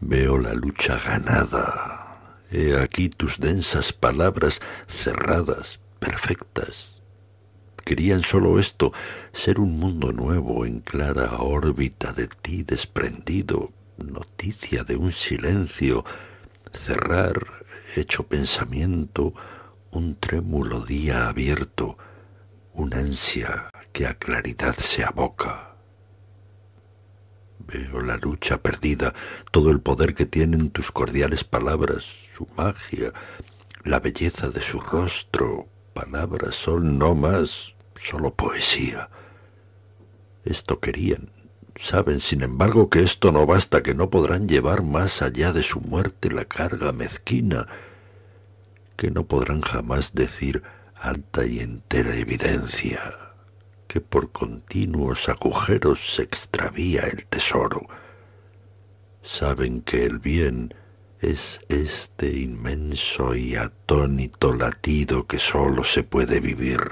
Veo la lucha ganada. He aquí tus densas palabras cerradas, perfectas. Querían solo esto, ser un mundo nuevo en clara órbita de ti desprendido, noticia de un silencio, cerrar, hecho pensamiento, un trémulo día abierto, un ansia que a claridad se aboca veo la lucha perdida, todo el poder que tienen tus cordiales palabras, su magia, la belleza de su rostro. Palabras son no más, solo poesía. Esto querían. Saben, sin embargo, que esto no basta, que no podrán llevar más allá de su muerte la carga mezquina, que no podrán jamás decir alta y entera evidencia que por continuos agujeros se extravía el tesoro. Saben que el bien es este inmenso y atónito latido que sólo se puede vivir.